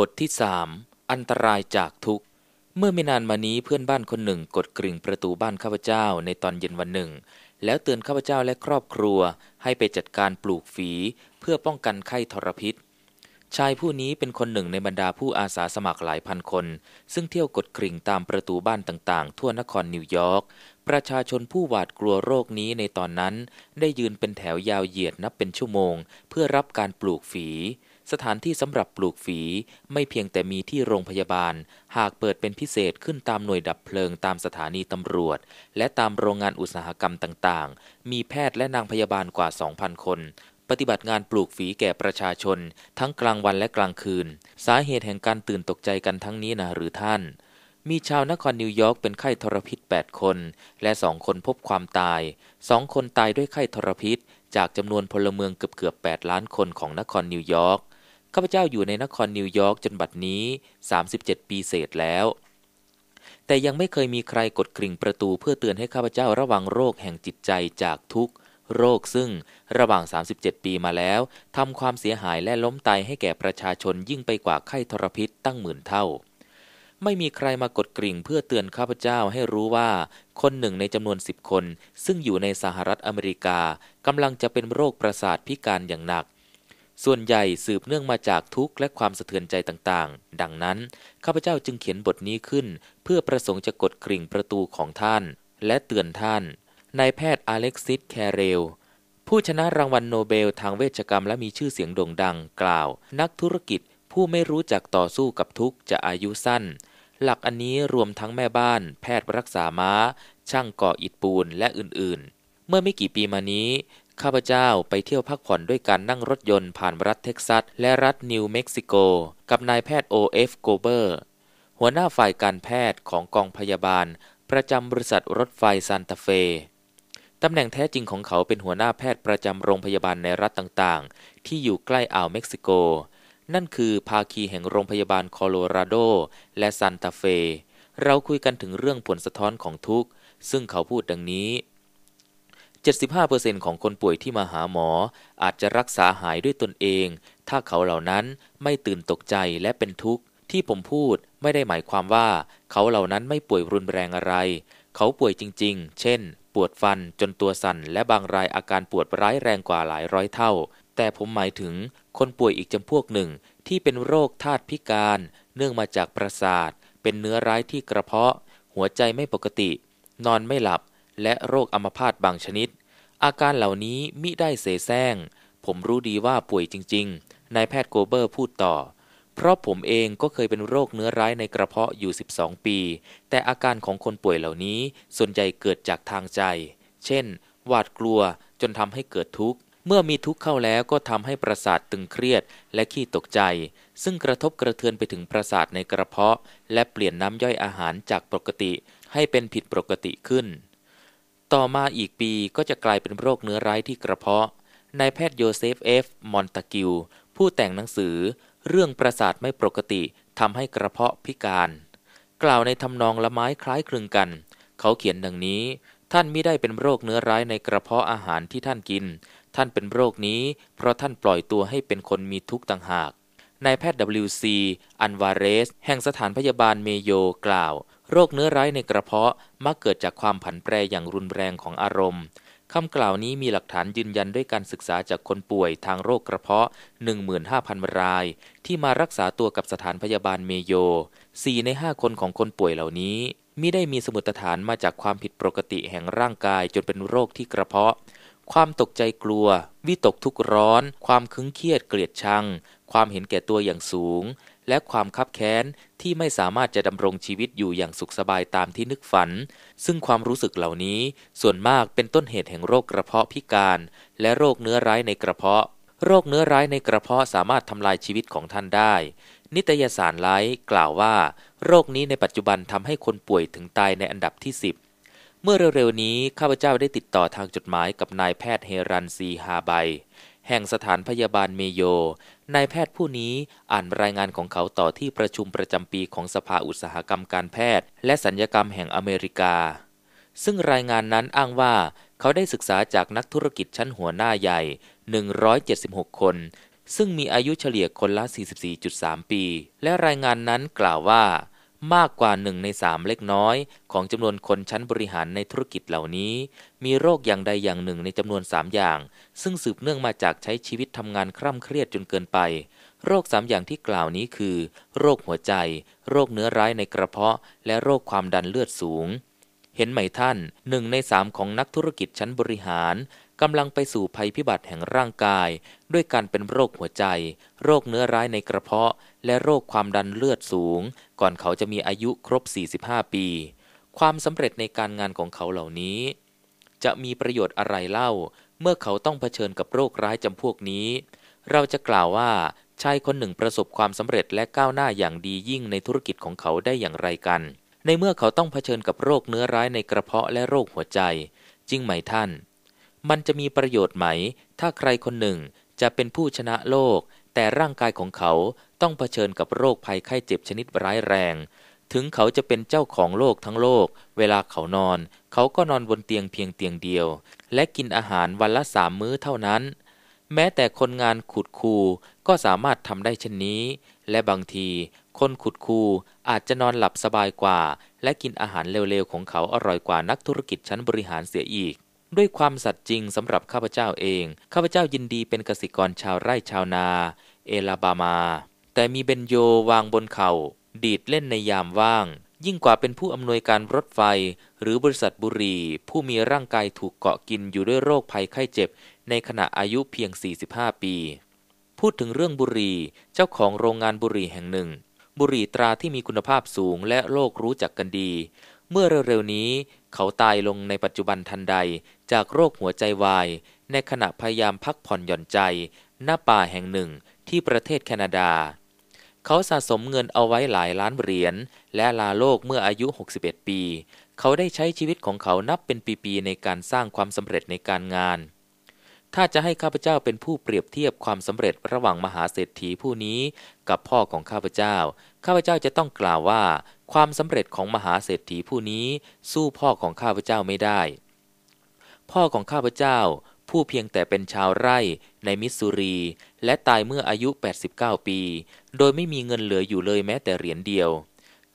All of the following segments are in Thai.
บทที่สามอันตรายจากทุก เมื่อไม่นานมานี้เพื่อนบ้านคนหนึ่งกดกริ่งประตูบ้านข้าพเจ้าในตอนเย็นวันหนึ่ง แล้วเตือนข้าพเจ้าและครอบครัว ให้ไปจัดการปลูกฝี เพื่อป้องกันไข้ทรพิษ ชายผู้นี้เป็นคนหนึ่งในบรรดาผู้อาสาสมัครหลายพันคน ซึ่งเที่ยวกดกริ่งตามประตูบ้านต่างๆ ทั่วนครนิวยอร์ก ประชาชนผู้หวาดกลัวโรคนี้ในตอนนั้น ได้ยืนเป็นแถวยาวเหยียดนับเป็นชั่วโมง เพื่อรับการปลูกฝีสถานที่สำหรับปลูกฝี ไม่เพียงแต่มีที่โรงพยาบาล หากเปิดเป็นพิเศษขึ้นตามหน่วยดับเพลิงตามสถานีตำรวจ และตามโรงงานอุตสาหกรรมต่าง ๆ มีแพทย์และนางพยาบาลกว่า 2,000 คน ปฏิบัติงานปลูกฝีแก่ประชาชน ทั้งกลางวันและกลางคืน สาเหตุแห่งการตื่นตกใจกันทั้งนี้นะหรือท่าน มีชาวนครนิวยอร์กเป็นไข้ทรพิษ 8 คน และสองคนพบความตายสองคนตายด้วยไข้ทรพิษ จากจำนวนพลเมืองเกือบเกือบ8ล้านคนของนครนิวยอร์กข้าพเจ้าอยู่ในนครนิวยอร์กจนบัดนี้ 37 ปีเศษแล้ว แต่ยังไม่เคยมีใครกดกริ่งประตูเพื่อเตือนให้ข้าพเจ้าระวังโรคแห่งจิตใจจากทุกโรคซึ่งระหว่าง 37 ปีมาแล้วทำความเสียหายและล้มตายให้แก่ประชาชนยิ่งไปกว่าไข้ทรพิษตั้งหมื่นเท่า ไม่มีใครมากดกริ่งเพื่อเตือนข้าพเจ้าให้รู้ว่า คนหนึ่งในจำนวนสิบคนซึ่งอยู่ในสหรัฐอเมริกากำลังจะเป็นโรคประสาทพิการอย่างหนักส่วนใหญ่สืบเนื่องมาจากทุกข์และความสะเทือนใจต่างๆ ดังนั้น ข้าพเจ้าจึงเขียนบทนี้ขึ้น เพื่อประสงค์จะกดกริ่งประตูของท่าน และเตือนท่าน นายแพทย์อเล็กซิสแคเรล ผู้ชนะรางวัลโนเบลทางเวชกรรมและมีชื่อเสียงโด่งดังกล่าว นักธุรกิจผู้ไม่รู้จักต่อสู้กับทุกข์จะอายุสั้น หลักอันนี้รวมทั้งแม่บ้าน แพทย์รักษามา้า ช่างก่ออิฐปูนและอื่นๆ เมื่อไม่กี่ปีมานี้ข้าพเจ้าไปเที่ยวพักผ่อนด้วยการนั่งรถยนต์ผ่านรัฐเท็กซัสและรัฐนิวเม็กซิโกกับนายแพทย์โอเอฟโกเบอร์หัวหน้าฝ่ายการแพทย์ของกองพยาบาล ประจำบริษัทรถไฟซานตาเฟตำแหน่งแท้จริงของเขาเป็นหัวหน้าแพทย์ประจำโรงพยาบาลในรัฐต่างๆ ที่อยู่ใกล้อ่าวเม็กซิโก นั่นคือภาคีแห่งโรงพยาบาลโคโลราโด และซานตาเฟ เราคุยกันถึงเรื่องผลสะท้อนของทุกซึ่งเขาพูดดังนี้75%ของคนป่วยที่มาหาหมอ อาจจะรักษาหายด้วยตนเอง ถ้าเขาเหล่านั้นไม่ตื่นตกใจและเป็นทุกข์ที่ผมพูดไม่ได้หมายความว่าเขาเหล่านั้นไม่ป่วยรุนแรงอะไร เขาป่วยจริงๆ เช่นปวดฟันจนตัวสั่นและบางรายอาการปวดร้ายแรงกว่าหลายร้อยเท่า แต่ผมหมายถึงคนป่วยอีกจำพวกหนึ่งที่เป็นโรคธาตุพิการ เนื่องมาจากประสาท เป็นเนื้อร้ายที่กระเพาะ หัวใจไม่ปกติ นอนไม่หลับและโรคอัมพาตบางชนิด อาการเหล่านี้มิได้เสแสร้ง ผมรู้ดีว่าป่วยจริงๆ นายแพทย์โกเบอร์พูดต่อ เพราะผมเองก็เคยเป็นโรคเนื้อร้ายในกระเพาะอยู่ 12 ปี แต่อาการของคนป่วยเหล่านี้ส่วนใหญ่เกิดจากทางใจ เช่น หวาดกลัวจนทำให้เกิดทุกข์ เมื่อมีทุกข์เข้าแล้วก็ทำให้ประสาทตึงเครียดและขี้ตกใจ ซึ่งกระทบกระเทือนไปถึงประสาทในกระเพาะ และเปลี่ยนน้ำย่อยอาหารจากปกติ ให้เป็นผิดปกติขึ้นต่อมาอีกปีก็จะกลายเป็นโรคเนื้อร้ายที่กระเพาะ นายแพทย์โยเซฟเอฟมอนตากิว ผู้แต่งหนังสือเรื่องประสาทไม่ปกติทำให้กระเพาะพิการ กล่าวในทำนองละไม้คล้ายคลึงกัน เขาเขียนดังนี้ ท่านไม่ได้เป็นโรคเนื้อร้ายในกระเพาะอาหารที่ท่านกิน ท่านเป็นโรคนี้ เพราะท่านปล่อยตัวให้เป็นคนมีทุกข์ต่างหากนายแพทย์ WC อันวาเรสแห่งสถานพยาบาลเมโยกล่าวโรคเนื้อร้ายในกระเพาะมักเกิดจากความผันแปรอย่างรุนแรงของอารมณ์ คำกล่าวนี้มีหลักฐานยืนยันด้วยการศึกษาจากคนป่วยทางโรคกระเพาะ 15,000 ราย ที่มารักษาตัวกับสถานพยาบาลเมโย 4 ใน 5 คนของคนป่วยเหล่านี้มิได้มีสมุดฐานมาจากความผิดปกติแห่งร่างกายจนเป็นโรคที่กระเพาะ ความตกใจกลัว วิตกทุกร้อน ความคึงเครียดเกลียดชัง ความเห็นแก่ตัวอย่างสูงและความคับแค้นที่ไม่สามารถจะดำรงชีวิตอยู่อย่างสุขสบายตามที่นึกฝัน ซึ่งความรู้สึกเหล่านี้ส่วนมากเป็นต้นเหตุแห่งโรคกระเพาะพิการ และโรคเนื้อร้ายในกระเพาะ โรคเนื้อร้ายในกระเพาะสามารถทำลายชีวิตของท่านได้ นิตยสารไลท์กล่าวว่าโรคนี้ในปัจจุบันทำให้คนป่วยถึงตายในอันดับที่ 10เมื่อเร็วๆนี้ข้าพเจ้าได้ติดต่อทางจดหมายกับนายแพทย์เฮรันซีฮาไบแห่งสถานพยาบาลเมโย นายแพทย์ผู้นี้อ่านรายงานของเขาต่อที่ประชุมประจำปีของสภาอุตสาหกรรมการแพทย์ และสัญญกรรมแห่งอเมริกา ซึ่งรายงานนั้นอ้างว่าเขาได้ศึกษาจากนักธุรกิจชั้นหัวหน้าใหญ่ 176 คน ซึ่งมีอายุเฉลี่ยคนละ 44.3 ปี และรายงานนั้นกล่าวว่ามากกว่าหนึ่งในสามเล็กน้อย ของจำนวนคนชั้นบริหารในธุรกิจเหล่านี้ มีโรคอย่างใดอย่างหนึ่งในจำนวนสามอย่าง ซึ่งสืบเนื่องมาจากใช้ชีวิตทำงานคร่ำเครียดจนเกินไป โรคสามอย่างที่กล่าวนี้คือ โรคหัวใจ โรคเนื้อร้ายในกระเพาะ และโรคความดันเลือดสูง เห็นไหมท่านหนึ่งในสามของนักธุรกิจชั้นบริหารกำลังไปสู่ภัยพิบัติแห่งร่างกาย ด้วยการเป็นโรคหัวใจ โรคเนื้อร้ายในกระเพาะ และโรคความดันเลือดสูง ก่อนเขาจะมีอายุครบ 45 ปี ความสำเร็จในการงานของเขาเหล่านี้ จะมีประโยชน์อะไรเล่า เมื่อเขาต้องเผชิญกับโรคร้ายจำพวกนี้ เราจะกล่าวว่า ชายคนหนึ่งประสบความสำเร็จและก้าวหน้าอย่างดียิ่งในธุรกิจของเขาได้อย่างไรกัน ในเมื่อเขาต้องเผชิญกับโรคเนื้อร้ายในกระเพาะและโรคหัวใจ จริงไหมท่านมันจะมีประโยชน์ไหม ถ้าใครคนหนึ่งจะเป็นผู้ชนะโลก แต่ร่างกายของเขาต้องเผชิญกับโรคภัยไข้เจ็บชนิดร้ายแรง ถึงเขาจะเป็นเจ้าของโลกทั้งโลก เวลาเขานอน เขาก็นอนบนเตียงเพียงเตียงเดียว และกินอาหารวันละสามมื้อเท่านั้น แม้แต่คนงานขุดคูก็สามารถทำได้เช่นนี้ และบางที คนขุดคูอาจจะนอนหลับสบายกว่า และกินอาหารเร็ว ๆ ของเขาอร่อยกว่านักธุรกิจชั้นบริหารเสียอีกด้วยความสัตย์จริงสำหรับข้าพเจ้าเอง ข้าพเจ้ายินดีเป็นเกษตรกรชาวไร่ชาวนา เอลาบามา แต่มีเบนโยวางบนเขา่าดีดเล่นในยามว่าง ยิ่งกว่าเป็นผู้อำนวยการรถไฟ หรือบริษัทบุรี ผู้มีร่างกายถูกเกาะกินอยู่ด้วยโรคภัยไข้เจ็บในขณะอายุเพียง 45 ปี พูดถึงเรื่องบุรี เจ้าของโรงงานบุรีแห่งหนึ่ง บุรีตราที่มีคุณภาพสูงและโลกรู้จักกันดี เมื่อเร็วๆนี้เขาตายลงในปัจจุบันทันใดจากโรคหัวใจวาย ในขณะพยายามพักผ่อนหย่อนใจหน้าป่าแห่งหนึ่งที่ประเทศแคนาดา เขาสะสมเงินเอาไว้หลายล้านเหรียญและลาโลกเมื่ออายุ 61 ปี เขาได้ใช้ชีวิตของเขานับเป็นปี ๆ ในการสร้างความสำเร็จในการงานถ้าจะให้ข้าพเจ้าเป็นผู้เปรียบเทียบความสำเร็จระหว่างมหาเศรษฐีผู้นี้กับพ่อของข้าพเจ้า ข้าพเจ้าจะต้องกล่าวว่า ความสำเร็จของมหาเศรษฐีผู้นี้สู้พ่อของข้าพเจ้าไม่ได้ พ่อของข้าพเจ้าผู้เพียงแต่เป็นชาวไร่ในมิสซูรีและตายเมื่ออายุ 89 ปี โดยไม่มีเงินเหลืออยู่เลยแม้แต่เหรียญเดียว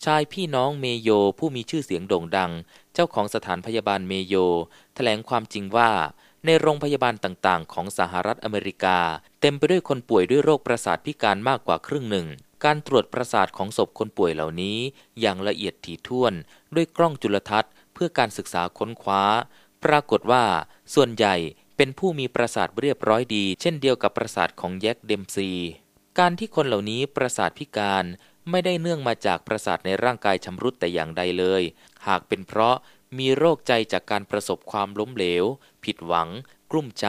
ชายพี่น้องเมโยผู้มีชื่อเสียงโด่งดังเจ้าของสถานพยาบาลเมโย แถลงความจริงว่าในโรงพยาบาลต่างๆของสหรัฐอเมริกา เต็มไปด้วยคนป่วยด้วยโรคประสาทพิการมากกว่าครึ่งหนึ่ง การตรวจประสาทของศพคนป่วยเหล่านี้ อย่างละเอียดถี่ถ้วนด้วยกล้องจุลทรรศน์ เพื่อการศึกษาค้นคว้า ปรากฏว่า ส่วนใหญ่เป็นผู้มีประสาทเรียบร้อยดี เช่นเดียวกับประสาทของแยกเดมซีการที่คนเหล่านี้ประสาทพิการ ไม่ได้เนื่องมาจากประสาทในร่างกายชำรุดแต่อย่างใดเลย หากเป็นเพราะมีโรคใจจากการประสบความล้มเหลว ผิดหวัง กลุ้มใจ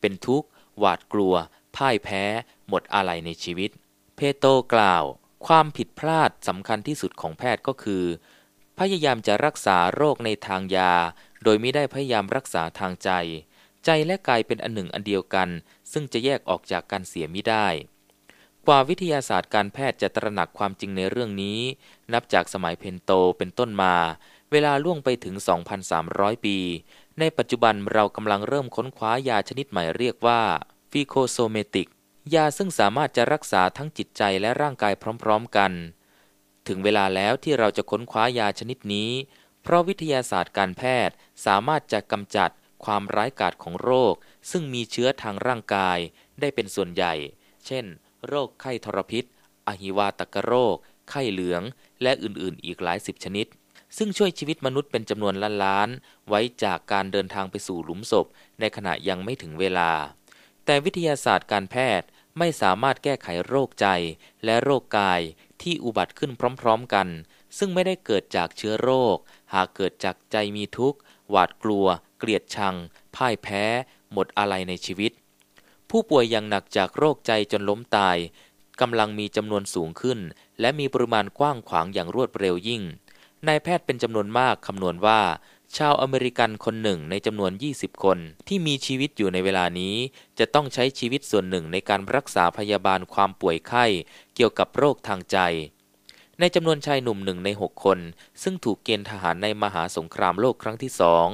เป็นทุกข์ หวาดกลัว พ่ายแพ้ หมดอะไรในชีวิต เพโตกล่าว ความผิดพลาดสำคัญที่สุดของแพทย์ก็คือ พยายามจะรักษาโรคในทางยา โดยไม่ได้พยายามรักษาทางใจ ใจและกายเป็นอันหนึ่งอันเดียวกัน ซึ่งจะแยกออกจากกันเสียไม่ได้ กว่าวิทยาศาสตร์การแพทย์จะตระหนักความจริงในเรื่องนี้ นับจากสมัยเพนโตเป็นต้นมาเวลาล่วงไปถึง 2,300 ปี ในปัจจุบันเรากำลังเริ่มค้นคว้ายาชนิดใหม่เรียกว่าฟิโคโซเมติกยาซึ่งสามารถจะรักษาทั้งจิตใจและร่างกายพร้อมๆกัน ถึงเวลาแล้วที่เราจะค้นคว้ายาชนิดนี้ เพราะวิทยาศาสตร์การแพทย์สามารถจะกำจัดความร้ายกาจของโรค ซึ่งมีเชื้อทางร่างกายได้เป็นส่วนใหญ่ เช่น โรคไข้ทรพิษ อหิวาตกโรค ไข้เหลือง และอื่นๆ อีกหลายสิบชนิดซึ่งช่วยชีวิตมนุษย์เป็นจำนวนล้านล้าน ไว้จากการเดินทางไปสู่หลุมศพ ในขณะยังไม่ถึงเวลา แต่วิทยาศาสตร์การแพทย์ไม่สามารถแก้ไขโรคใจและโรคกาย ที่อุบัติขึ้นพร้อมๆกัน ซึ่งไม่ได้เกิดจากเชื้อโรค หากเกิดจากใจมีทุกข์ หวาดกลัว เกลียดชัง พ่ายแพ้ หมดอะไรในชีวิต ผู้ป่วยอย่างหนักจากโรคใจจนล้มตายกำลังมีจำนวนสูงขึ้น และมีปริมาณกว้างขวางอย่างรวดเร็วยิ่งนายแพทย์เป็นจำนวนมากคำนวณว่า ชาวอเมริกันคนหนึ่งในจำนวน 20 คน ที่มีชีวิตอยู่ในเวลานี้ จะต้องใช้ชีวิตส่วนหนึ่งในการรักษาพยาบาลความป่วยไข้ เกี่ยวกับโรคทางใจ ในจำนวนชายหนุ่มหนึ่งใน 6 คน ซึ่งถูกเกณฑ์ทหารในมหาสงครามโลกครั้งที่สอง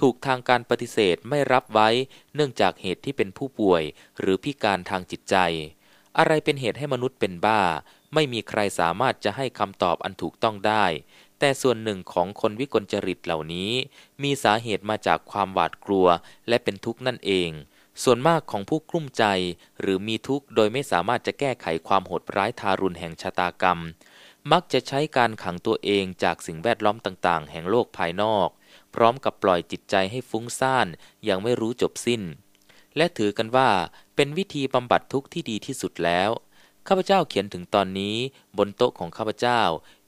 ถูกทางการปฏิเสธไม่รับไว้ เนื่องจากเหตุที่เป็นผู้ป่วยหรือพิการทางจิตใจ อะไรเป็นเหตุให้มนุษย์เป็นบ้า ไม่มีใครสามารถจะให้คำตอบอันถูกต้องได้แต่ส่วนหนึ่งของคนวิกลจริตเหล่านี้ มีสาเหตุมาจากความหวาดกลัว และเป็นทุกข์นั่นเอง ส่วนมากของผู้กลุ้มใจหรือมีทุกข์โดยไม่สามารถจะแก้ไขความโหดร้ายทารุณแห่งชะตากรรม มักจะใช้การขังตัวเองจากสิ่งแวดล้อมต่างๆ แห่งโลกภายนอก พร้อมกับปล่อยจิตใจให้ฟุ้งซ่านอย่างไม่รู้จบสิ้น และถือกันว่าเป็นวิธีบำบัดทุกข์ที่ดีที่สุดแล้วข้าพเจ้าเขียนถึงตอนนี้บนโต๊ะของข้าพเจ้า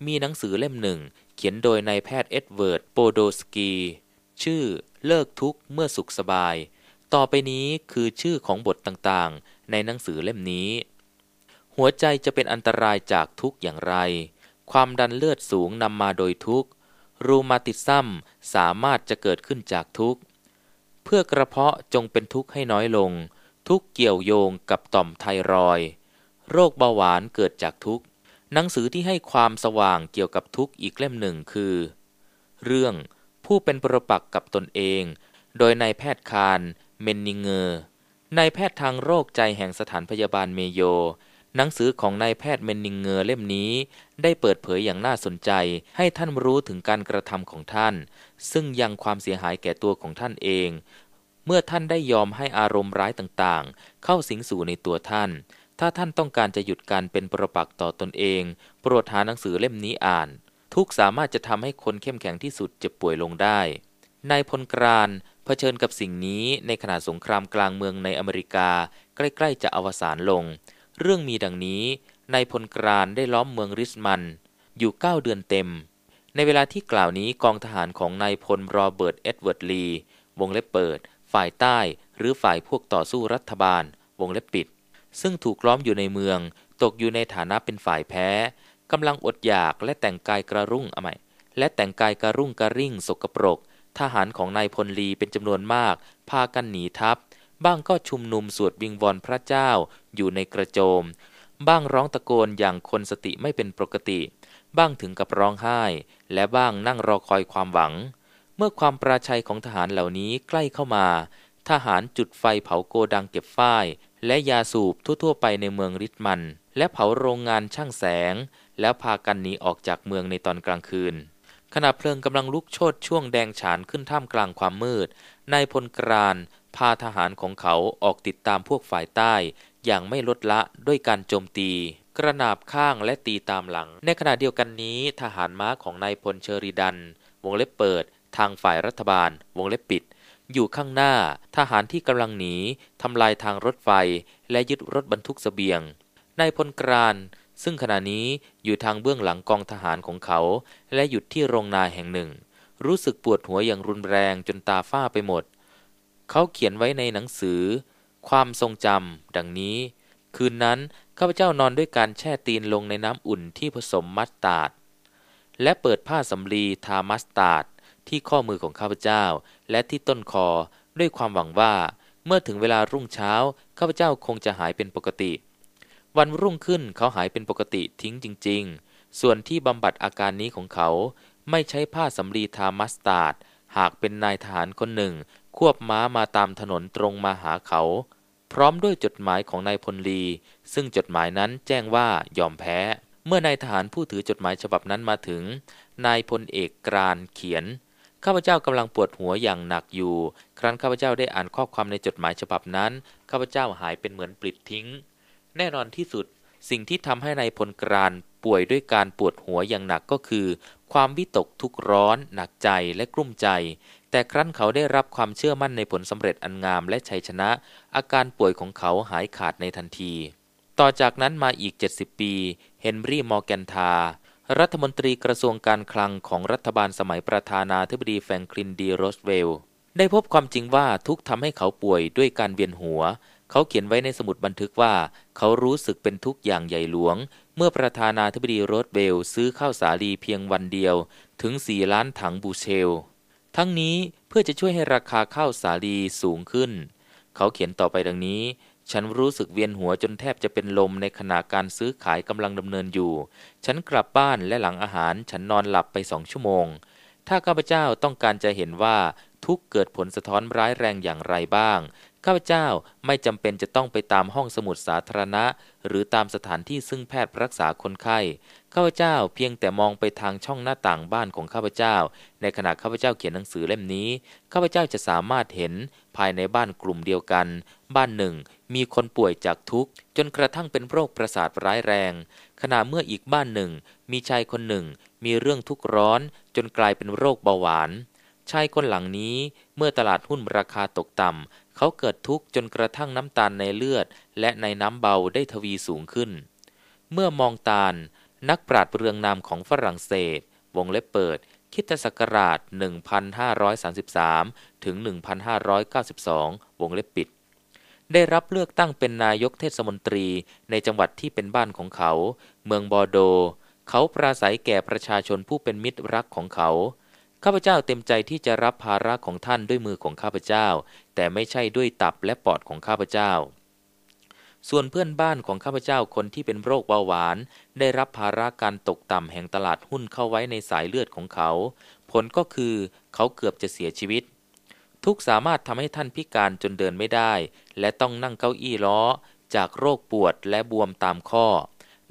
มีหนังสือเล่มหนึ่ง เขียนโดยนายแพทย์เอ็ดเวิร์ดโปโดสกีชื่อเลิกทุกข์เมื่อสุขสบาย ต่อไปนี้คือชื่อของบทต่างๆ ในหนังสือเล่มนี้ หัวใจจะเป็นอันตรายจากทุกข์อย่างไร ความดันเลือดสูงนำมาโดยทุกข์รูมาติซัมสามารถจะเกิดขึ้นจากทุกข์ เพื่อกระเพาะจงเป็นทุกข์ให้น้อยลง ทุกเกี่ยวโยงกับต่อมไทรอยโรคเบาหวานเกิดจากทุกข์ หนังสือที่ให้ความสว่างเกี่ยวกับทุกข์อีกเล่มหนึ่งคือ เรื่อง ผู้เป็นประปักกับตนเอง โดยนายแพทย์คารเมนนิเงอร์ นายแพทย์ทางโรคใจแห่งสถานพยาบาลเมโย หนังสือของนายแพทย์เมนนิงเงอร์เล่มนี้ได้เปิดเผยอย่างน่าสนใจให้ท่านรู้ถึงการกระทำของท่าน ซึ่งยังความเสียหายแก่ตัวของท่านเอง เมื่อท่านได้ยอมให้อารมณ์ร้ายต่างๆ เข้าสิงสู่ในตัวท่านถ้าท่านต้องการจะหยุดการเป็นประปักษ์ต่อตนเอง โปรดหาหนังสือเล่มนี้อ่าน ทุกสามารถจะทำให้คนเข้มแข็งที่สุดเจ็บป่วยลงได้ นายพลกรานเผชิญกับสิ่งนี้ในขณะสงครามกลางเมืองในอเมริกา ใกล้ๆจะอวสานลง เรื่องมีดังนี้ นายพลกรานได้ล้อมเมืองริสมันอยู่ 9 เดือนเต็ม ในเวลาที่กล่าวนี้กองทหารของนายพลโรเบิร์ตเอ็ดเวิร์ดลีวงเล็บเปิดฝ่ายใต้ หรือฝ่ายพวกต่อสู้รัฐบาลวงเล็บปิดซึ่งถูกล้อมอยู่ในเมือง ตกอยู่ในฐานะเป็นฝ่ายแพ้กำลังอดอยากและแต่งกายกระรุ่งอะไมและแต่งกายกระรุ่งกระริ่งสกปรก ทหารของนายพลลีเป็นจำนวนมาก พากันหนีทัพ บ้างก็ชุมนุมสวดวิงวอนพระเจ้าอยู่ในกระโจม บ้างร้องตะโกนอย่างคนสติไม่เป็นปกติ บ้างถึงกับร้องไห้ และบ้างนั่งรอคอยความหวัง เมื่อความปราชัยของทหารเหล่านี้ใกล้เข้ามา ทหารจุดไฟเผาโกดังเก็บฝ้ายและยาสูบทั่วๆไปในเมืองริดมัน และเผาโรงงานช่างแสง แล้วพากันหนีออกจากเมืองในตอนกลางคืนขณะเพลิงกำลังลุกโชนช่วงแดงฉานขึ้นท่ามกลางความมืดนายพลกรานพาทหารของเขาออกติดตามพวกฝ่ายใต้ อย่างไม่ลดละด้วยการโจมตี กระนาบข้างและตีตามหลัง ในขณะเดียวกันนี้ ทหารม้าของนายพลเชอริดัน วงเล็บเปิด ทางฝ่ายรัฐบาล วงเล็บปิดอยู่ข้างหน้าทหารที่กำลังหนีทำลายทางรถไฟ และยึดรถบรรทุกสเสบียงนายพลกรานซึ่งขณะนี้อยู่ทางเบื้องหลังกองทหารของเขา และหยุดที่โรงนาแห่งหนึ่ง รู้สึกปวดหัวอย่างรุนแรงจนตาฝ้าไปหมด เขาเขียนไว้ในหนังสือ ความทรงจำดังนี้ คืนนั้นข้าพเจ้านอนด้วยการแช่ตีนลงในน้ำอุ่นที่ผสมมัสตาร์ดและเปิดผ้าสำลีทามัสตาร์ดที่ข้อมือของข้าพเจ้า และที่ต้นคอด้วยความหวังว่าเมื่อถึงเวลารุ่งเช้าข้าพเจ้าคงจะหายเป็นปกติ วันรุ่งขึ้นเขาหายเป็นปกติทิ้งจริงๆ ส่วนที่บำบัดอาการนี้ของเขา ไม่ใช้ผ้าสำลีทามัสตาร์ดหากเป็นนายทหารคนหนึ่งควบม้ามาตามถนนตรงมาหาเขา พร้อมด้วยจดหมายของนายพลลีซึ่งจดหมายนั้นแจ้งว่ายอมแพ้ เมื่อนายทหารผู้ถือจดหมายฉบับนั้นมาถึง นายพลเอกกรานเขียนข้าพเจ้ากำลังปวดหัวอย่างหนักอยู่ ครั้นข้าพเจ้าได้อ่านข้อความในจดหมายฉบับนั้น ข้าพเจ้าหายเป็นเหมือนปลิดทิ้ง แน่นอนที่สุด สิ่งที่ทำให้ในายพลกรานป่วยด้วยการปวดหัวอย่างหนักก็คือ ความวิตกทุกร้อนหนักใจและกลุ้มใจ แต่ครั้นเขาได้รับความเชื่อมั่นในผลสำเร็จอันงามและชัยชนะ อาการป่วยของเขาหายขาดในทันที ต่อจากนั้นมาอีก 70 ปี เฮนรี่มอร์แกนทารัฐมนตรีกระทรวงการคลังของรัฐบาลสมัยประธานาธิบดีแฟรงคลินดีโรสเวล ได้พบความจริงว่าทุกทำให้เขาป่วยด้วยการเวียนหัว เขาเขียนไว้ในสมุดบันทึกว่า เขารู้สึกเป็นทุกอย่างใหญ่หลวง เมื่อประธานาธิบดีโรสเวลซื้อข้าวสาลีเพียงวันเดียว ถึง 4 ล้านถังบูเชล ทั้งนี้เพื่อจะช่วยให้ราคาข้าวสาลีสูงขึ้น เขาเขียนต่อไปดังนี้ฉันรู้สึกเวียนหัวจนแทบจะเป็นลมในขณะการซื้อขายกำลังดำเนินอยู่ ฉันกลับบ้านและหลังอาหารฉันนอนหลับไปสองชั่วโมง ถ้าข้าพเจ้าต้องการจะเห็นว่าทุกเกิดผลสะท้อนร้ายแรงอย่างไรบ้างข้าพเจ้าไม่จำเป็นจะต้องไปตามห้องสมุดสาธารณะ หรือตามสถานที่ซึ่งแพทย์รักษาคนไข้ ข้าพเจ้าเพียงแต่มองไปทางช่องหน้าต่างบ้านของข้าพเจ้า ในขณะข้าพเจ้าเขียนหนังสือเล่มนี้ ข้าพเจ้าจะสามารถเห็นภายในบ้านกลุ่มเดียวกัน บ้านหนึ่งมีคนป่วยจากทุกข์จนกระทั่งเป็นโรคประสาทร้ายแรง ขณะเมื่ออีกบ้านหนึ่ง มีชายคนหนึ่ง มีเรื่องทุกข์ร้อนจนกลายเป็นโรคเบาหวานชายคนหลังนี้เมื่อตลาดหุ้นราคาตกต่ำ เขาเกิดทุกข์จนกระทั่งน้ำตาลในเลือด และในน้ำเบาได้ทวีสูงขึ้น เมื่อมองตาลนักปราดเรืองนามของฝรั่งเศส วงเล็บเปิด คิตศักราช1533ถึง1592 วงเล็บปิด ได้รับเลือกตั้งเป็นนายกเทศมนตรีในจังหวัดที่เป็นบ้านของเขา เมืองบอโด เขาปราศัยแก่ประชาชนผู้เป็นมิตรรักของเขาข้าพเจ้าเต็มใจที่จะรับภาระของท่านด้วยมือของข้าพเจ้า แต่ไม่ใช่ด้วยตับและปอดของข้าพเจ้า ส่วนเพื่อนบ้านของข้าพเจ้าคนที่เป็นโรคเบาหวาน ได้รับภาระการตกต่ำแห่งตลาดหุ้นเข้าไว้ในสายเลือดของเขา ผลก็คือเขาเกือบจะเสียชีวิต ทุกสามารถทำให้ท่านพิการจนเดินไม่ได้ และต้องนั่งเก้าอี้ล้อ จากโรคปวดและบวมตามข้อ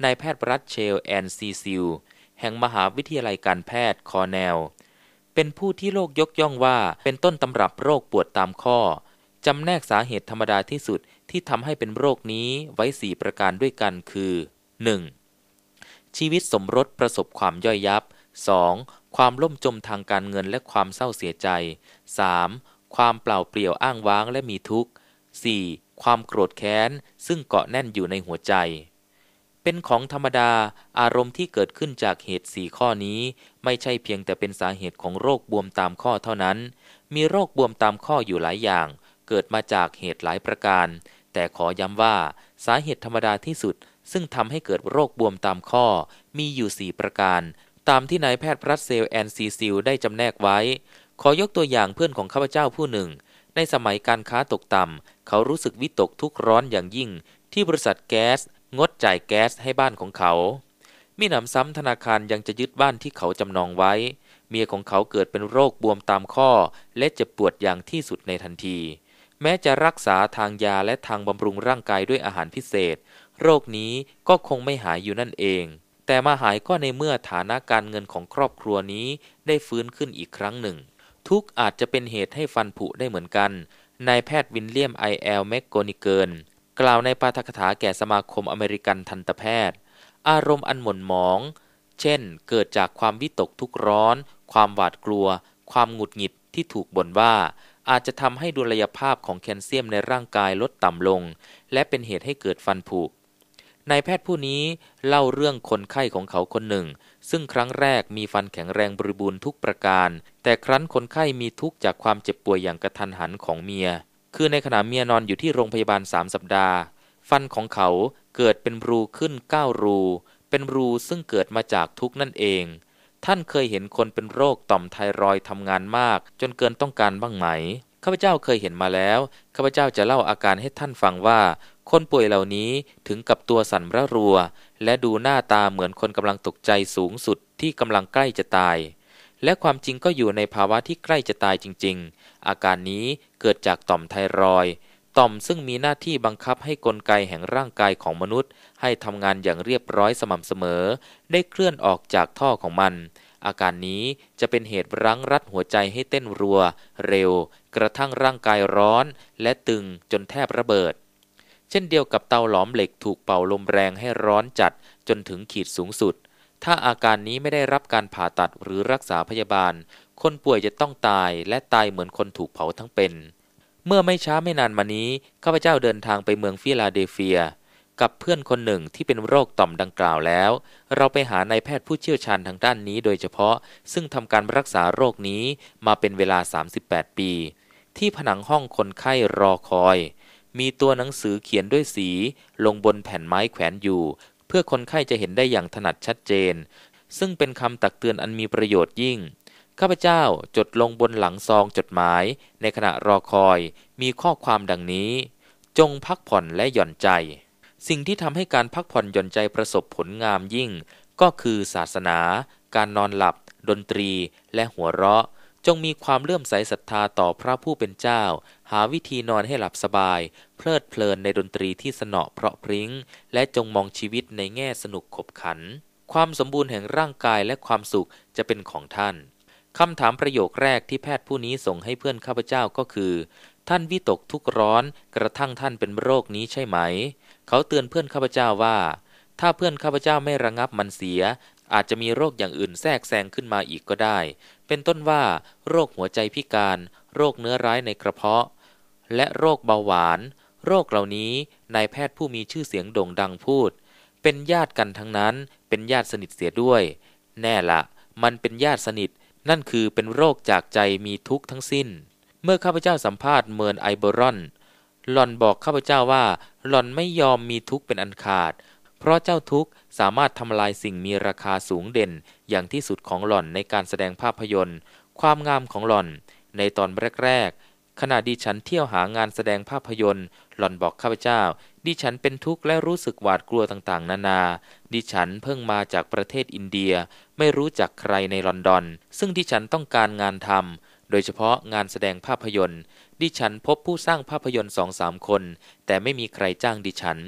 นายแพทย์รัตเชลแอนซีซิลแห่งมหาวิทยาลัยการแพทย์คอเนลเป็นผู้ที่โลกยกย่องว่า เป็นต้นตำรับโรคปวดตามข้อ จำแนกสาเหตุธรรมดาที่สุดที่ทำให้เป็นโรคนี้ไว้สี่ประการด้วยกันคือ 1. ชีวิตสมรสประสบความย่อยยับ 2. ความล่มจมทางการเงินและความเศร้าเสียใจ 3. ความเปล่าเปลี่ยวอ้างว้างและมีทุกข์ 4. ความโกรธแค้นซึ่งเกาะแน่นอยู่ในหัวใจเป็นของธรรมดาอารมณ์ที่เกิดขึ้นจากเหตุสี่ข้อนี้ ไม่ใช่เพียงแต่เป็นสาเหตุของโรคบวมตามข้อเท่านั้น มีโรคบวมตามข้ออยู่หลายอย่าง เกิดมาจากเหตุหลายประการ แต่ขอย้ำว่าสาเหตุธรรมดาที่สุด ซึ่งทำให้เกิดโรคบวมตามข้อมีอยู่สี่ประการ ตามที่นายแพทย์รัสเซลแอนซีซิลได้จำแนกไว้ ขอยกตัวอย่างเพื่อนของข้าพเจ้าผู้หนึ่ง ในสมัยการค้าตกต่ำเขารู้สึกวิตกทุกร้อนอย่างยิ่ง ที่บริษัทแก๊สงดจ่ายแก๊สให้บ้านของเขา มีหนำซ้ำธนาคารยังจะยึดบ้านที่เขาจำนองไว้ เมียของเขาเกิดเป็นโรคบวมตามข้อ และจะปวดอย่างที่สุดในทันที แม้จะรักษาทางยาและทางบำรุงร่างกายด้วยอาหารพิเศษ โรคนี้ก็คงไม่หายอยู่นั่นเอง แต่มาหายก็ในเมื่อฐานะการเงินของครอบครัวนี้ ได้ฟื้นขึ้นอีกครั้งหนึ่ง ทุกอาจจะเป็นเหตุให้ฟันผุได้เหมือนกัน นายแพทย์วินเลียมไอแอลแมกโกนิเกินกล่าวในปาฐกถาแก่สมาคมอเมริกันทันตแพทย์ อารมณ์อันหม่นหมอง เช่นเกิดจากความวิตกทุกร้อน ความหวาดกลัว ความหงุดหงิดที่ถูกบ่นว่า อาจจะทำให้ดุลยภาพของแคลเซียมในร่างกายลดต่ำลง และเป็นเหตุให้เกิดฟันผุนายแพทย์ผู้นี้เล่าเรื่องคนไข้ของเขาคนหนึ่ง ซึ่งครั้งแรกมีฟันแข็งแรงบริบูรณ์ทุกประการ แต่ครั้นคนไข้มีทุกจากความเจ็บป่วยอย่างกระทันหันของเมียคือในขณะเมียนอนอยู่ที่โรงพยาบาลสามสัปดาห์ ฟันของเขาเกิดเป็นรูขึ้นเก้ารู เป็นรูซึ่งเกิดมาจากทุกนั่นเอง ท่านเคยเห็นคนเป็นโรคต่อมไทรอยทำงานมาก จนเกินต้องการบ้างไหม ข้าพเจ้าเคยเห็นมาแล้ว ข้าพเจ้าจะเล่าอาการให้ท่านฟังว่า คนป่วยเหล่านี้ถึงกับตัวสั่นระรัว และดูหน้าตาเหมือนคนกำลังตกใจสูงสุดที่กำลังใกล้จะตายและความจริงก็อยู่ในภาวะที่ใกล้จะตายจริง ๆ อาการนี้เกิดจากต่อมไทรอยต่อมซึ่งมีหน้าที่บังคับให้กลไกแห่งร่างกายของมนุษย์ ให้ทำงานอย่างเรียบร้อยสม่ำเสมอ ได้เคลื่อนออกจากท่อของมัน อาการนี้จะเป็นเหตุรั้งรัดหัวใจให้เต้นรัว เร็ว กระทั่งร่างกายร้อนและตึงจนแทบระเบิด เช่นเดียวกับเตาหลอมเหล็กถูกเป่าลมแรงให้ร้อนจัดจนถึงขีดสูงสุดถ้าอาการนี้ไม่ได้รับการผ่าตัดหรือรักษาพยาบาล คนป่วยจะต้องตายและตายเหมือนคนถูกเผาทั้งเป็น เมื่อไม่ช้าไม่นานมานี้ ข้าพเจ้าเดินทางไปเมืองฟิลาเดลเฟีย กับเพื่อนคนหนึ่งที่เป็นโรคต่อมดังกล่าวแล้ว เราไปหานายแพทย์ผู้เชี่ยวชาญทางด้านนี้โดยเฉพาะ ซึ่งทำการรักษาโรคนี้มาเป็นเวลา 38 ปี ที่ผนังห้องคนไข้รอคอย มีตัวหนังสือเขียนด้วยสี ลงบนแผ่นไม้แขวนอยู่เพื่อคนไข้จะเห็นได้อย่างถนัดชัดเจน ซึ่งเป็นคำตักเตือนอันมีประโยชน์ยิ่ง ข้าพเจ้าจดลงบนหลังซองจดหมาย ในขณะรอคอยมีข้อความดังนี้ จงพักผ่อนและหย่อนใจ สิ่งที่ทำให้การพักผ่อนหย่อนใจประสบผลงามยิ่ง ก็คือศาสนา การนอนหลับ ดนตรีและหัวเราะ จงมีความเลื่อมใสศรัทธาต่อพระผู้เป็นเจ้าหาวิธีนอนให้หลับสบาย เพลิดเพลินในดนตรีที่สนอเพราะพริง้งและจงมองชีวิตในแง่สนุกขบขัน ความสมบูรณ์แห่งร่างกายและความสุขจะเป็นของท่าน คำถามประโยคแรกที่แพทย์ผู้นี้ส่งให้เพื่อนข้าพเจ้าก็คือ ท่านวิตกทุกร้อน กระทั่งท่านเป็นโรคนี้ใช่ไหม เขาเตือนเพื่อนข้าพเจ้าว่า ถ้าเพื่อนข้าพเจ้าไม่ระงับมันเสีย อาจจะมีโรคอย่างอื่นแทรกแซงขึ้นมาอีกก็ได้ เป็นต้นว่าโรคหัวใจพิการ โรคเนื้อร้ายในกระเพาะและโรคเบาหวาน โรคเหล่านี้นายแพทย์ผู้มีชื่อเสียงโด่งดังพูด เป็นญาติกันทั้งนั้นเป็นญาติสนิทเสียด้วย แน่ละมันเป็นญาติสนิทนั่นคือเป็นโรคจากใจมีทุกข์ทั้งสิ้น เมื่อข้าพเจ้าสัมภาษณ์เมินไอเบรอนหลอนบอกข้าพเจ้าว่าหลอนไม่ยอมมีทุกข์เป็นอันขาด เพราะเจ้าทุกข์สามารถทำลายสิ่งมีราคาสูงเด่นอย่างที่สุดของหลอนในการแสดงภาพยนตร์ ความงามของหลอนในตอนแรก ๆขณะดิฉันเที่ยวหางานแสดงภาพยนตร์หล่อนบอกข้าพเจ้า ดิฉันเป็นทุกข์ และรู้สึกหวาดกลัวต่างๆ นานา ดิฉันเพิ่งมาจากประเทศอินเดีย ไม่รู้จักใครในลอนดอน ซึ่งดิฉันต้องการงานทำโดยเฉพาะงานแสดงภาพยนตร์ ดิฉันพบผู้สร้างภาพยนตร์สองสามคน แต่ไม่มีใครจ้างดิฉัน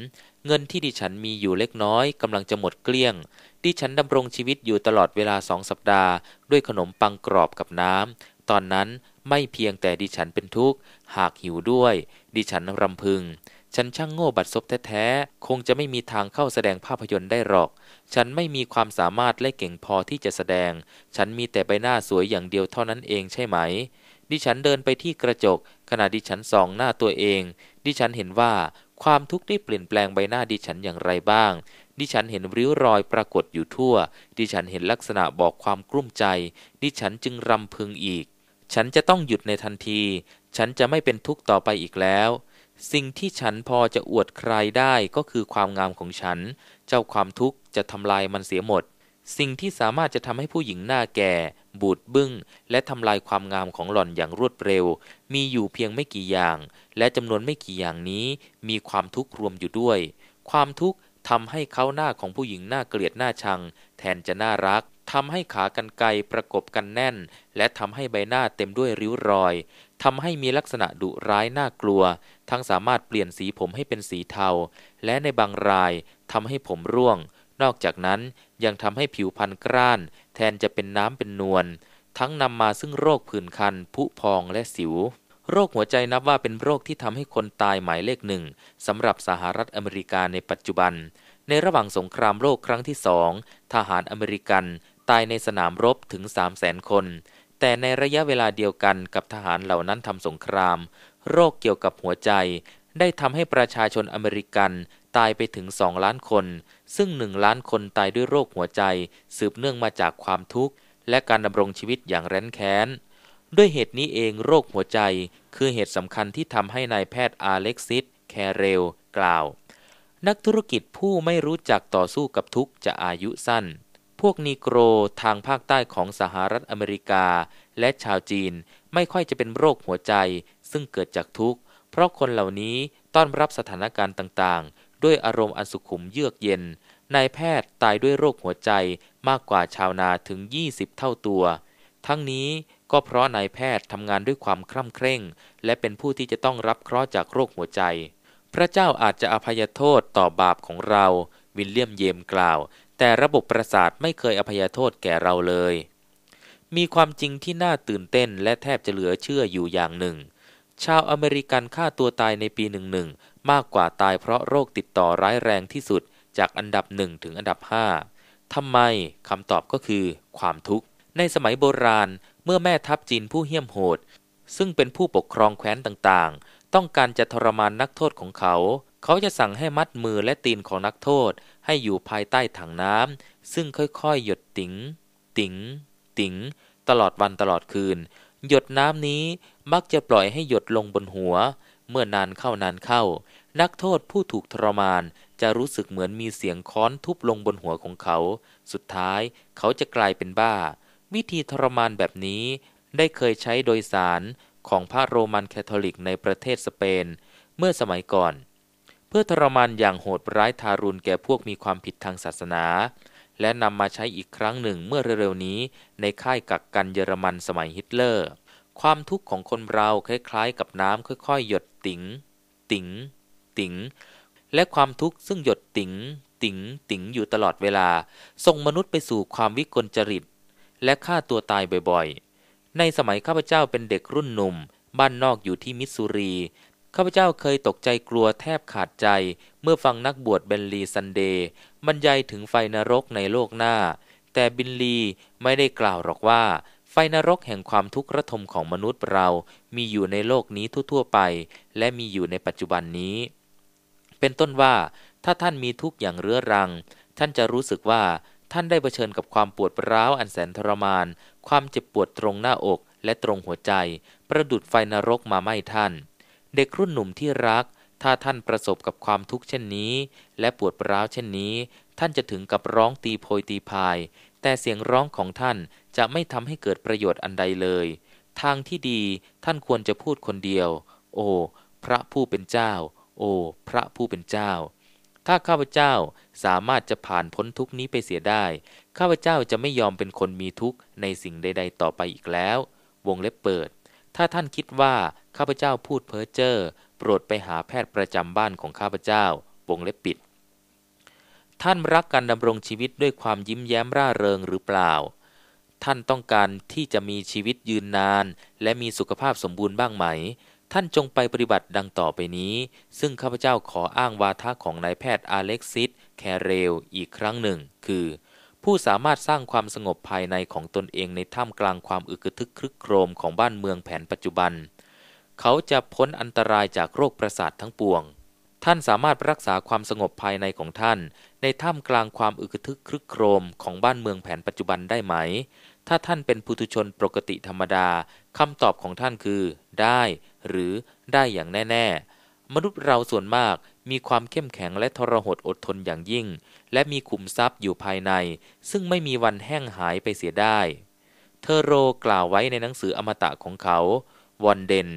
เงินที่ดิฉันมีอยู่เล็กน้อยกำลังจะหมดเกลี้ยง ดิฉันดำรงชีวิตอยู่ตลอดเวลาสองสัปดาห์ด้วยขนมปังกรอบกับน้ำตอนนั้นไม่เพียงแต่ดิฉันเป็นทุกข์หากหิวด้วย ดิฉันรำพึง ฉันช่างโง่บัดซบแท้ๆคงจะไม่มีทางเข้าแสดงภาพยนตร์ได้หรอก ฉันไม่มีความสามารถและเก่งพอที่จะแสดง ฉันมีแต่ใบหน้าสวยอย่างเดียวเท่านั้นเองใช่ไหม ดิฉันเดินไปที่กระจกขณะดิฉันส่องหน้าตัวเอง ดิฉันเห็นว่าความทุกข์ได้เปลี่ยนแปลงใบหน้าดิฉันอย่างไรบ้าง ดิฉันเห็นริ้วรอยปรากฏอยู่ทั่ว ดิฉันเห็นลักษณะบอกความกลุ้มใจ ดิฉันจึงรำพึงอีกฉันจะต้องหยุดในทันที ฉันจะไม่เป็นทุกข์ต่อไปอีกแล้ว สิ่งที่ฉันพอจะอวดใครได้ก็คือความงามของฉัน เจ้าความทุกข์จะทำลายมันเสียหมด สิ่งที่สามารถจะทำให้ผู้หญิงหน้าแก่บูดบึง้งและทำลายความงามของหล่อนอย่างรวดเร็ว มีอยู่เพียงไม่กี่อย่าง และจำนวนไม่กี่อย่างนี้มีความทุกข์รวมอยู่ด้วย ความทุกข์ทำให้เขาหน้าของผู้หญิงหน้าเกลียดหน้าชัง แทนจะน่ารักทำให้ขากรรไกรประกบกันแน่น และทำให้ใบหน้าเต็มด้วยริ้วรอยทำให้มีลักษณะดุร้ายน่ากลัว ทั้งสามารถเปลี่ยนสีผมให้เป็นสีเทาและในบางรายทำให้ผมร่วง นอกจากนั้นยังทำให้ผิวพันกร้าน แทนจะเป็นน้ำเป็นนวลทั้งนำมาซึ่งโรคผื่นคันผุพองและสิว โรคหัวใจนับว่าเป็นโรคที่ทำให้คนตายหมายเลขหนึ่งสำหรับสหรัฐอเมริกาในปัจจุบัน ในระหว่างสงครามโลกครั้งที่สองทหารอเมริกันตายในสนามรบถึง3 0 0แสนคน แต่ในระยะเวลาเดียวกันกับทหารเหล่านั้นทำสงคราม โรคเกี่ยวกับหัวใจ ได้ทำให้ประชาชนอเมริกัน ตายไปถึง 2 ล้านคน ซึ่ง 1 ล้านคนตายด้วยโรคหัวใจสืบเนื่องมาจากความทุกข์ และการดำรงชีวิตอย่างแร้นแค้น ด้วยเหตุนี้เองโรคหัวใจคือเหตุสำคัญที่ทำให้นายแพทย์อาเล็กซิส แคเรลกล่าว นักธุรกิจผู้ไม่รู้จักต่อสู้กับทุกข์จะอายุสั้นพวกนีโกรทางภาคใต้ของสหรัฐอเมริกา และชาวจีนไม่ค่อยจะเป็นโรคหัวใจ ซึ่งเกิดจากทุกข์ เพราะคนเหล่านี้ต้อนรับสถานการณ์ต่างๆ ด้วยอารมณ์อันสุขุมเยือกเย็นนายแพทย์ตายด้วยโรคหัวใจมากกว่าชาวนาถึง 20 เท่าตัว ทั้งนี้ก็เพราะนายแพทย์ ทำงานด้วยความคร่ำเคร่ง และเป็นผู้ที่จะต้องรับเคราะห์จากโรคหัวใจ พระเจ้าอาจจะอภัยโทษต่อบาปของเราวินเลียมเยมกล่าวแต่ระบบประสาทไม่เคยอภัยโทษแก่เราเลย มีความจริงที่น่าตื่นเต้นและแทบจะเหลือเชื่ออยู่อย่างหนึ่ง ชาวอเมริกันฆ่าตัวตายในปีหนึ่งหนึ่ง มากกว่าตายเพราะโรคติดต่อร้ายแรงที่สุดจากอันดับหนึ่งถึงอันดับห้าทำไมคำตอบก็คือ ความทุกข์ ในสมัยโบราณ เมื่อแม่ทัพจีนผู้เหี้ยมโหด ซึ่งเป็นผู้ปกครองแคว้นต่างๆ ต้องการจะทรมานนักโทษของเขา เขาจะสั่งให้มัดมือและตีนของนักโทษให้อยู่ภายใต้ถังน้ำซึ่งค่อยๆ หยดติ๋ง ติ๋ง ติ๋งตลอดวันตลอดคืน หยดน้ำนี้มักจะปล่อยให้หยดลงบนหัว เมื่อนานเข้านานเข้า นักโทษผู้ถูกทรมานจะรู้สึกเหมือนมีเสียงค้อนทุบลงบนหัวของเขา สุดท้ายเขาจะกลายเป็นบ้า วิธีทรมานแบบนี้ ได้เคยใช้โดยสารของพระโรมันคคทอลิกในประเทศสเปน เมื่อสมัยก่อนเพื่อทรมานอย่างโหดร้ายทารุณแก่พวกมีความผิดทางศาสนา และนำมาใช้อีกครั้งหนึ่งเมื่อเร็วๆนี้ ในค่ายกักกันเยอรมันสมัยฮิตเลอร์ ความทุกข์ของคนเราคล้ายๆกับน้ำค่อยๆ หยดติ๋งติ๋งติ๋งและความทุกข์ซึ่งหยดติ๋งติ๋งติ๋งอยู่ตลอดเวลาส่งมนุษย์ไปสู่ความวิกลจริตและฆ่าตัวตายบ่อยๆ ในสมัยข้าพเจ้าเป็นเด็กรุ่นหนุ่มบ้านนอกอยู่ที่มิสซูรีข้าพเจ้าเคยตกใจกลัวแทบขาดใจเมื่อฟังนักบวชเบนลีซันเดย์บรรยายถึงไฟนรกในโลกหน้า แต่บินลีไม่ได้กล่าวหรอกว่า ไฟนรกแห่งความทุกข์ระทมของมนุษย์เรา มีอยู่ในโลกนี้ทั่วๆไปและมีอยู่ในปัจจุบันนี้ เป็นต้นว่าถ้าท่านมีทุกข์อย่างเรื้อรัง ท่านจะรู้สึกว่าท่านได้เผชิญกับความปวดร้าวอันแสนทรมาน ความเจ็บปวดตรงหน้าอกและตรงหัวใจ ประดุดไฟนรกมาไหม้ท่านเด็กรุ่นหนุ่มที่รัก ถ้าท่านประสบกับความทุกข์เช่นนี้และปวดร้าวเช่นนี้ ท่านจะถึงกับร้องตีโพยตีพาย แต่เสียงร้องของท่านจะไม่ทำให้เกิดประโยชน์อันใดเลย ทางที่ดีท่านควรจะพูดคนเดียว โอ้พระผู้เป็นเจ้า โอ้พระผู้เป็นเจ้า ถ้าข้าพเจ้าสามารถจะผ่านพ้นทุกนี้ไปเสียได้ ข้าพเจ้าจะไม่ยอมเป็นคนมีทุกข์ในสิ่งใดๆ ต่อไปอีกแล้ว วงเล็บเปิดถ้าท่านคิดว่า ข้าพเจ้าพูดเพ้อเจ้อโปรดไปหาแพทย์ประจำบ้านของข้าพเจ้า วงเล็บปิด ท่านรักการดำรงชีวิตด้วยความยิ้มแย้มร่าเริงหรือเปล่า ท่านต้องการที่จะมีชีวิตยืนนานและมีสุขภาพสมบูรณ์บ้างไหม ท่านจงไปปฏิบัติดังต่อไปนี้ ซึ่งข้าพเจ้าขออ้างวาทะของนายแพทย์อาเล็กซิส แคเรลอีกครั้งหนึ่งคือผู้สามารถสร้างความสงบภายในของตนเองในท่ามกลางความอึกทึกครึกโครมของบ้านเมืองแผนปัจจุบัน เขาจะพ้นอันตรายจากโรคประสาททั้งปวง ท่านสามารถรักษาความสงบภายในของท่าน ในท่ามกลางความอึกทึกครึกโครมของบ้านเมืองแผนปัจจุบันได้ไหม ถ้าท่านเป็นผู้ทุชนปกติธรรมดา คำตอบของท่านคือ ได้ หรือได้อย่างแน่ๆมนุษย์เราส่วนมากมีความเข้มแข็งและทรหดอดทนอย่างยิ่ง และมีขุมทรัพย์อยู่ภายในซึ่งไม่มีวันแห้งหายไปเสียได้เทโรกล่าวไว้ในหนังสืออมตะของเขาวอนเดน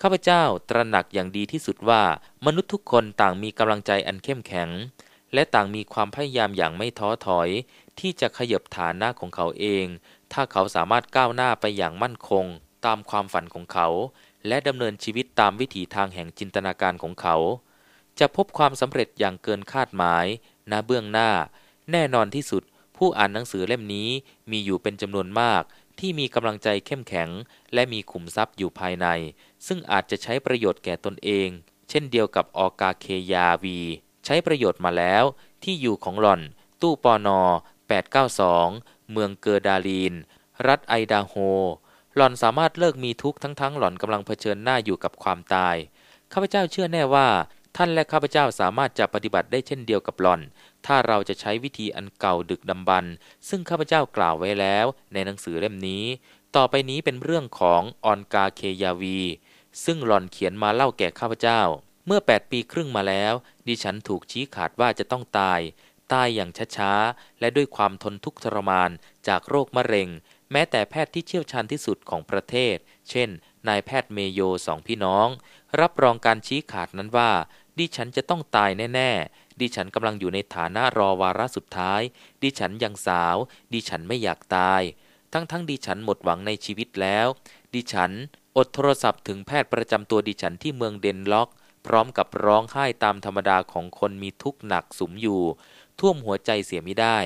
ข้าพเจ้าตระหนักอย่างดีที่สุดว่า มนุษย์ทุกคนต่างมีกำลังใจอันเข้มแข็ง และต่างมีความพยายามอย่างไม่ท้อถอยที่จะขยบฐานหน้าของเขาเอง ถ้าเขาสามารถก้าวหน้าไปอย่างมั่นคงตามความฝันของเขา และดำเนินชีวิตตามวิถีทางแห่งจินตนาการของเขาจะพบความสำเร็จอย่างเกินคาดหมายณเบื้องหน้า แน่นอนที่สุด ผู้อ่านหนังสือเล่มนี้มีอยู่เป็นจำนวนมาก ที่มีกำลังใจเข้มแข็ง และมีขุมทรัพย์อยู่ภายใน ซึ่งอาจจะใช้ประโยชน์แก่ตนเอง เช่นเดียวกับออกาเคยาวี ใช้ประโยชน์มาแล้ว ที่อยู่ของหล่อน ตู้ปอนอ892 เมืองเกอร์ดาลีน รัฐไอดาโฮ หล่อนสามารถเลิกมีทุกข์ทั้งๆหล่อนกำลังเผชิญหน้าอยู่กับความตายข้าพเจ้าเชื่อแน่ว่าท่านและข้าพเจ้าสามารถจะปฏิบัติได้เช่นเดียวกับหล่อน ถ้าเราจะใช้วิธีอันเก่าดึกดำบรรซึ่งข้าพเจ้ากล่าวไว้แล้วในหนังสือเล่มนี้ ต่อไปนี้เป็นเรื่องของออนกาเคยาวี ซึ่งหล่อนเขียนมาเล่าแก่ข้าพเจ้า เมื่อ 8 ปีครึ่งมาแล้ว ดิฉันถูกชี้ขาดว่าจะต้องตาย ตายอย่างช้าๆ และด้วยความทนทุกข์ทรมานจากโรคมะเร็ง แม้แต่แพทย์ที่เชี่ยวชาญที่สุดของประเทศ เช่น นายแพทย์เมโยสองพี่น้อง รับรองการชี้ขาดนั้นว่าดิฉันจะต้องตายแน่ ๆ ดิฉันกำลังอยู่ในฐานะรอวาระสุดท้าย ดิฉันยังสาว ดิฉันไม่อยากตาย ทั้งๆงดิฉันหมดหวังในชีวิตแล้ว ดิฉัน อดโทรศัพท์ถึงแพทย์ประจำตัวดิฉันที่เมืองเดนล็อก พร้อมกับร้องไห้ตามธรรมดาของคนมีทุกข์หนักสุมอยู่ ท่วมหัวใจเสียไม่ได้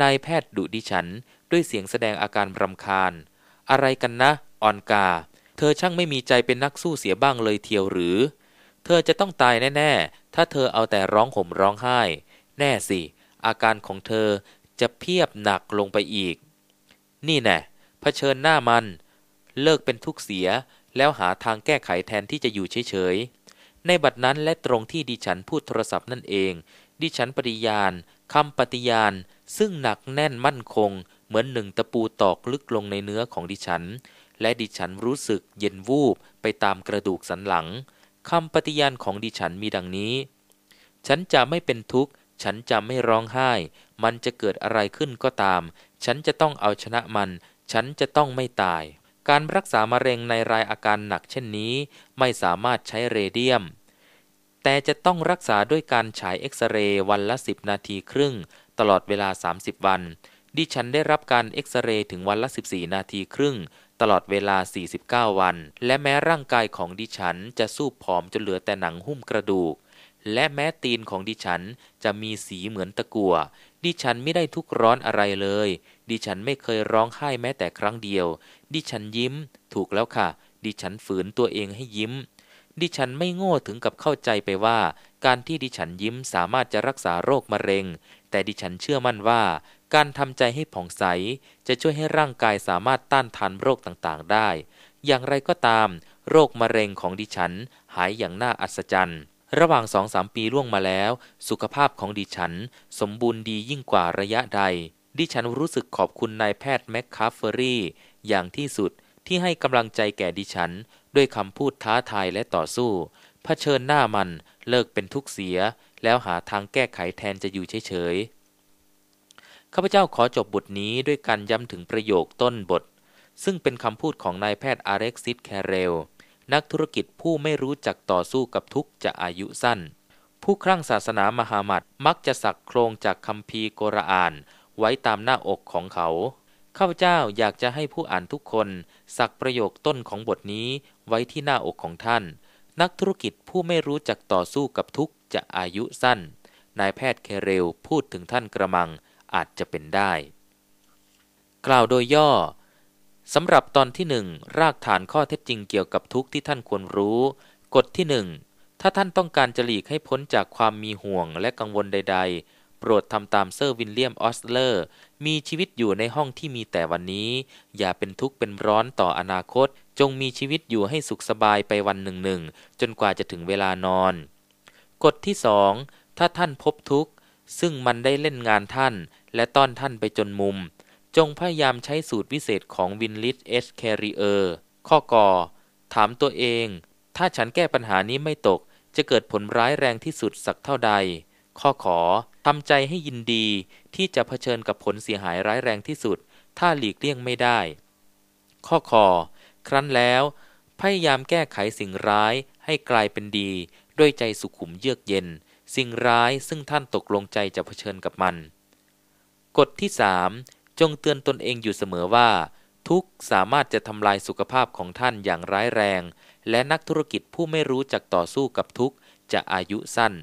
นายแพทย์ดุดิฉันด้วยเสียงแสดงอาการรำคาญ อะไรกันนะ ออนกา เธอช่างไม่มีใจเป็นนักสู้เสียบ้างเลย เทียว หรือธอจะต้องตายแน่ๆ ถ้าเธอเอาแต่ร้องห่มร้องไห้ แน่สิ อาการของเธอจะเพียบหนักลงไปอีก นี่แน่เผชิญหน้ามัน เลิกเป็นทุกข์เสีย แล้วหาทางแก้ไขแทนที่จะอยู่เฉยๆ ในบัดนั้นและตรงที่ดิฉันพูดโทรศัพท์นั่นเอง ดิฉันปฏิญาณคำปฏิญาณซึ่งหนักแน่นมั่นคง เหมือนหนึ่งตะปูตอกลึกลงในเนื้อของดิฉัน และดิฉันรู้สึกเย็นวูบไปตามกระดูกสันหลังคำปฏิญาณของดิฉันมีดังนี้ ฉันจะไม่เป็นทุกข์ ฉันจะไม่ร้องไห้ มันจะเกิดอะไรขึ้นก็ตาม ฉันจะต้องเอาชนะมัน ฉันจะต้องไม่ตาย การรักษามะเร็งในรายอาการหนักเช่นนี้ ไม่สามารถใช้เรเดียม แต่จะต้องรักษาด้วยการฉายเอ็กซเรย์วันละ 10 นาทีครึ่ง ตลอดเวลา 30 วัน ดิฉันได้รับการเอ็กซเรย์ถึงวันละ14 นาทีครึ่งตลอดเวลา 49 วัน และแม้ร่างกายของดิฉันจะสู้ผอมจนเหลือแต่หนังหุ้มกระดูก และแม้ตีนของดิฉันจะมีสีเหมือนตะกั่ว ดิฉันไม่ได้ทุกร้อนอะไรเลย ดิฉันไม่เคยร้องไห้แม้แต่ครั้งเดียว ดิฉันยิ้ม ถูกแล้วค่ะ ดิฉันฝืนตัวเองให้ยิ้ม ดิฉันไม่โง่ถึงกับเข้าใจไปว่า การที่ดิฉันยิ้มสามารถจะรักษาโรคมะเร็ง แต่ดิฉันเชื่อมั่นว่าการทำใจให้ผ่องใสจะช่วยให้ร่างกายสามารถต้านทานโรคต่างๆได้ อย่างไรก็ตาม โรคมะเร็งของดิฉันหายอย่างน่าอัศจรรย์ ระหว่างสองสามปีล่วงมาแล้ว สุขภาพของดิฉันสมบูรณ์ดียิ่งกว่าระยะใด ดิฉันรู้สึกขอบคุณนายแพทย์แมคคาเฟอรี่อย่างที่สุดที่ให้กำลังใจแก่ดิฉัน ด้วยคำพูดท้าทายและต่อสู้เผชิญหน้ามันเลิกเป็นทุกเสีย แล้วหาทางแก้ไขแทนจะอยู่เฉยข้าพเจ้าขอจบบทนี้ด้วยการย้ำถึงประโยคต้นบท ซึ่งเป็นคำพูดของนายแพทย์อาเรกซิสแคเรลนักธุรกิจผู้ไม่รู้จักต่อสู้กับทุกจะอายุสั้น ผู้ครั่งศาสนามหามัดมักจะสักโครงจากคัมภีร์โกรอาน ไว้ตามหน้าอกของเขา ข้าพเจ้าอยากจะให้ผู้อ่านทุกคน สักประโยคต้นของบทนี้ไว้ที่หน้าอกของท่าน นักธุรกิจผู้ไม่รู้จักต่อสู้กับทุกจะอายุสั้น นายแพทย์เคเรลพูดถึงท่านกระมังอาจจะเป็นได้ กล่าวโดยย่อสำหรับตอนที่หนึ่งรากฐานข้อเท็จจริงเกี่ยวกับทุกข์ที่ท่านควรรู้ กฎที่หนึ่งถ้าท่านต้องการจะหลีกให้พ้นจากความมีห่วงและกังวลใดๆ โปรดทำตามเซอร์วินเลียมออสเลอร์ มีชีวิตอยู่ในห้องที่มีแต่วันนี้ อย่าเป็นทุกข์เป็นร้อนต่ออนาคตจงมีชีวิตอยู่ให้สุขสบายไปวันหนึ่งหนึ่งจนกว่าจะถึงเวลานอน กฎที่สองถ้าท่านพบทุกข์ซึ่งมันได้เล่นงานท่านและต้อนท่านไปจนมุม จงพยายามใช้สูตรวิเศษของวินลิสเอสแคริเออร์ ข้อกอถามตัวเอง ถ้าฉันแก้ปัญหานี้ไม่ตก จะเกิดผลร้ายแรงที่สุดสักเท่าใด ข้อขอทำใจให้ยินดี ที่จะเผชิญกับผลเสียหายร้ายแรงที่สุด ถ้าหลีกเลี่ยงไม่ได้ ข้อคอครั้นแล้ว พยายามแก้ไขสิ่งร้ายให้กลายเป็นดี ด้วยใจสุขุมเยือกเย็น สิ่งร้ายซึ่งท่านตกลงใจจะเผชิญกับมันกฎที่สามจงเตือนตนเองอยู่เสมอว่า ทุกสามารถจะทำลายสุขภาพของท่านอย่างร้ายแรง และนักธุรกิจผู้ไม่รู้จักต่อสู้กับทุกจะอายุสั้น